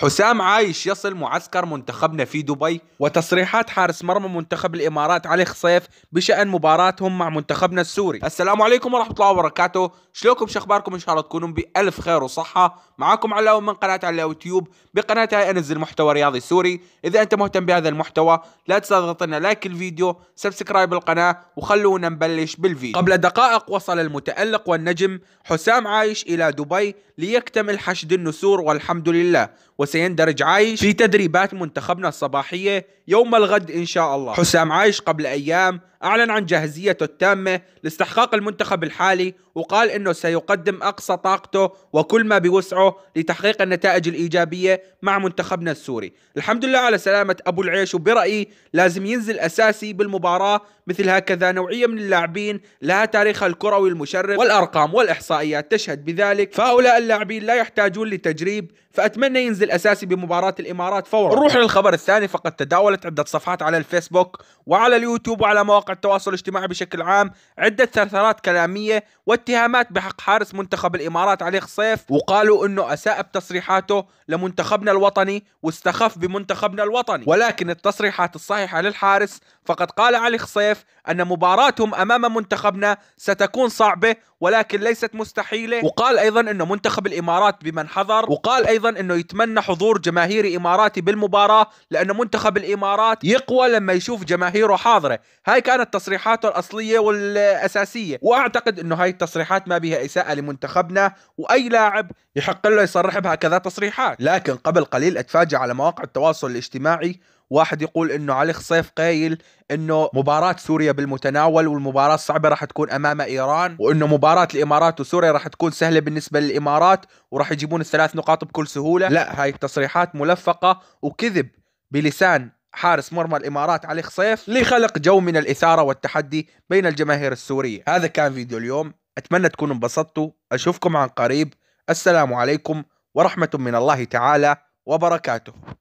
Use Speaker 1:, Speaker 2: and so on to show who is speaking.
Speaker 1: حسام عايش يصل معسكر منتخبنا في دبي وتصريحات حارس مرمى منتخب الامارات علي خصيف بشان مباراتهم مع منتخبنا السوري السلام عليكم ورحمه الله وبركاته شلونكم شخباركم ان شاء الله تكونون بالف خير وصحه معاكم على من قناه على يوتيوب بقناتها انزل محتوى رياضي سوري اذا انت مهتم بهذا المحتوى لا تنسى تضغط لنا لايك الفيديو سبسكرايب القناه وخلونا نبلش بالفيديو قبل دقائق وصل المتالق والنجم حسام عايش الى دبي ليكتمل حشد النسور والحمد لله وسيندرج عايش في تدريبات منتخبنا الصباحية يوم الغد إن شاء الله حسام عايش قبل أيام أعلن عن جاهزيته التامة لاستحقاق المنتخب الحالي وقال أنه سيقدم أقصى طاقته وكل ما بوسعه لتحقيق النتائج الإيجابية مع منتخبنا السوري الحمد لله على سلامة أبو العيش وبرأيي لازم ينزل أساسي بالمباراة مثل هكذا نوعية من اللاعبين لها تاريخها الكروي المشرف والأرقام والإحصائيات تشهد بذلك فهؤلاء اللاعبين لا يحتاجون لتجريب فأتمنى ينزل الأساسي بمباراة الإمارات فورا نروح للخبر الثاني فقد تداولت عدة صفحات على الفيسبوك وعلى اليوتيوب وعلى مواقع التواصل الاجتماعي بشكل عام عدة ثرثرات كلامية واتهامات بحق حارس منتخب الإمارات علي خصيف وقالوا أنه أساء بتصريحاته لمنتخبنا الوطني واستخف بمنتخبنا الوطني ولكن التصريحات الصحيحة للحارس فقد قال علي خصيف أن مباراتهم أمام منتخبنا ستكون صعبة ولكن ليست مستحيلة وقال أيضا أنه منتخب الإمارات بمن حضر وقال أيضا أنه يتمنى حضور جماهيري إماراتي بالمباراة لأن منتخب الإمارات يقوى لما يشوف جماهيره حاضرة هاي كانت تصريحاته الأصلية والأساسية وأعتقد أنه هاي التصريحات ما بها إساءة لمنتخبنا وأي لاعب يحق له يصرح بهكذا تصريحات لكن قبل قليل أتفاجأ على مواقع التواصل الاجتماعي واحد يقول انه علي خصيف قايل انه مباراة سوريا بالمتناول والمباراة الصعبة راح تكون امام ايران وانه مباراة الامارات وسوريا راح تكون سهلة بالنسبة للامارات وراح يجيبون الثلاث نقاط بكل سهولة لا هاي التصريحات ملفقة وكذب بلسان حارس مرمى الامارات علي خصيف لخلق جو من الاثاره والتحدي بين الجماهير السوريه، هذا كان فيديو اليوم، اتمنى تكونوا انبسطتوا، اشوفكم عن قريب، السلام عليكم ورحمه من الله تعالى وبركاته.